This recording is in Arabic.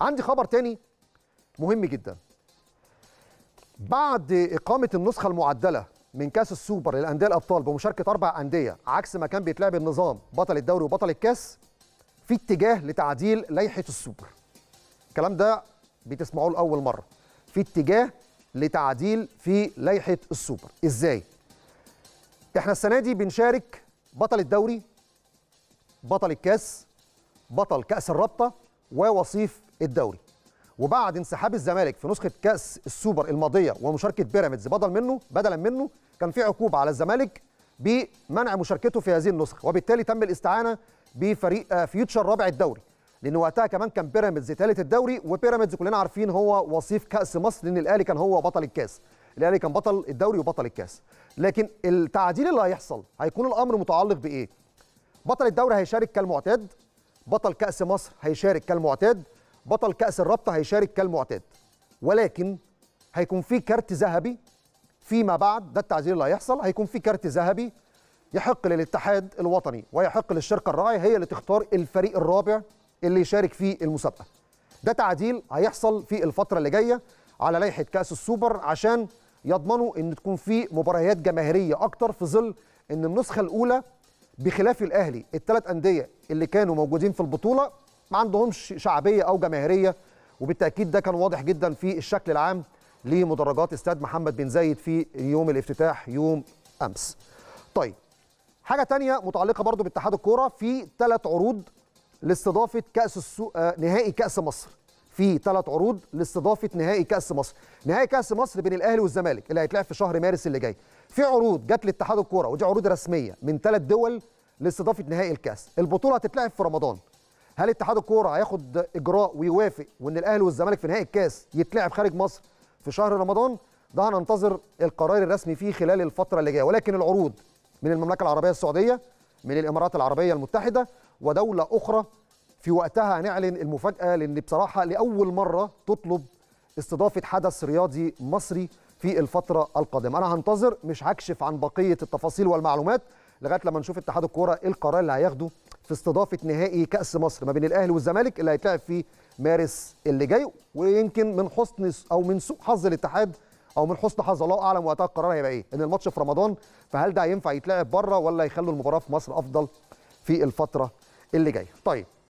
عندي خبر تاني مهم جدا بعد إقامة النسخة المعدلة من كاس السوبر للأندية الأبطال بمشاركة أربع أندية عكس ما كان بيتلعب النظام بطل الدوري وبطل الكاس في اتجاه لتعديل لائحة السوبر الكلام ده بتسمعوه لأول مرة في اتجاه لتعديل في لائحة السوبر إزاي؟ احنا السنة دي بنشارك بطل الدوري بطل الكاس بطل كأس الرابطة ووصيف الدوري وبعد انسحاب الزمالك في نسخه كاس السوبر الماضيه ومشاركه بيراميدز بدل منه بدلا منه كان في عقوبه على الزمالك بمنع مشاركته في هذه النسخه وبالتالي تم الاستعانه بفريق آه، فيوتشر رابع الدوري لان وقتها كمان كان بيراميدز ثالث الدوري وبيراميدز كلنا عارفين هو وصيف كاس مصر لان الاهلي كان هو بطل الكاس الاهلي كان بطل الدوري وبطل الكاس لكن التعديل اللي هيحصل هيكون الامر متعلق بايه بطل الدوري هيشارك كالمعتاد بطل كاس مصر هيشارك كالمعتاد بطل كاس الرابطه هيشارك كالمعتاد ولكن هيكون في كارت ذهبي فيما بعد ده التعزيل اللي هيحصل هيكون في كارت ذهبي يحق للاتحاد الوطني ويحق للشركه الراعيه هي اللي تختار الفريق الرابع اللي يشارك في المسابقه ده تعديل هيحصل في الفتره اللي جايه على لائحه كاس السوبر عشان يضمنوا ان تكون في مباريات جماهيريه اكتر في ظل ان النسخه الاولى بخلاف الاهلي الثلاث انديه اللي كانوا موجودين في البطوله ما عندهمش شعبيه او جماهيريه وبالتاكيد ده كان واضح جدا في الشكل العام لمدرجات استاد محمد بن زايد في يوم الافتتاح يوم امس طيب حاجه تانية متعلقه برضو باتحاد الكوره في ثلاث عروض لاستضافه كاس السو... آه، نهائي كاس مصر في ثلاث عروض لاستضافه نهائي كاس مصر نهائي كاس مصر بين الاهلي والزمالك اللي هيتلعب في شهر مارس اللي جاي في عروض جت لاتحاد الكوره ودي عروض رسميه من ثلاث دول لاستضافه نهائي الكاس البطوله هتتلعب في رمضان هل اتحاد الكوره هياخد اجراء ويوافق وان الاهلي والزمالك في نهائي الكاس يتلعب خارج مصر في شهر رمضان ده هننتظر القرار الرسمي فيه خلال الفتره اللي جايه ولكن العروض من المملكه العربيه السعوديه من الامارات العربيه المتحده ودوله اخرى في وقتها هنعلن المفاجاه لان بصراحه لاول مره تطلب استضافه حدث رياضي مصري في الفتره القادمه انا هنتظر مش هكشف عن بقيه التفاصيل والمعلومات لغايه لما نشوف اتحاد الكوره إيه القرار اللي هياخده في استضافه نهائي كاس مصر ما بين الاهلي والزمالك اللي هيتلعب في مارس اللي جاي ويمكن من حسن او من سوء حظ الاتحاد او من حسن حظ الله اعلم وقتها القرار هيبقى ايه ان الماتش في رمضان فهل ده هينفع يتلعب بره ولا يخلوا المباراه في مصر افضل في الفتره اللي جايه طيب